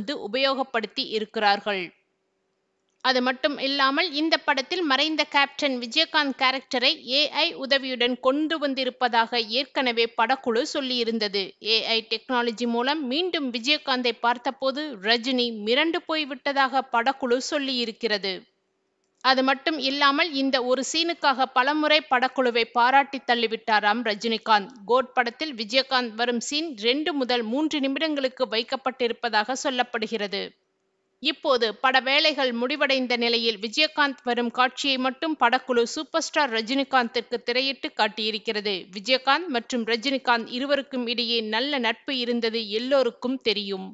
வந்து உபயோகப்படுத்தி இருக்கிறார்கள் அது மட்டும் இல்லாமல் இந்த படத்தில் மறைந்த கேப்டன் விஜயகாந்த் கேரக்டரை ஏஐ உதவியுடன் கொண்டு வந்திருப்பதாக ஏற்கனவே படக்குழு சொல்லியிருந்தது ஏஐ டெக்னாலஜி மூலம் மீண்டும் விஜயகாந்தை பார்த்தபோது ரஜினி மிரண்டு போய்விட்டதாக படக்குழு சொல்லியிருக்கிறது அது மட்டும் இல்லாமல் இந்த ஒரு சீனுக்காக பலமுறை படக்குழுவை பாராட்டி தள்ளிவிட்டாராம் ரஜினிகாந்த் கோட் படத்தில் விஜயகாந்த் வரும் சீன் ரெண்டு முதல் மூன்று நிமிடங்களுக்கு வைக்கப்பட்டிருப்பதாக சொல்லப்படுகிறது இப்போது பட வேலைகள் முடிவடைந்த நிலையில் விஜயகாந்த் வரும் காட்சியை மட்டும் படக்குழு சூப்பர் ஸ்டார் ரஜினிகாந்திற்கு திரையிட்டு காட்டியிருக்கிறது விஜயகாந்த் மற்றும் ரஜினிகாந்த் இருவருக்கும் இடையே நல்ல நட்பு இருந்தது எல்லோருக்கும் தெரியும்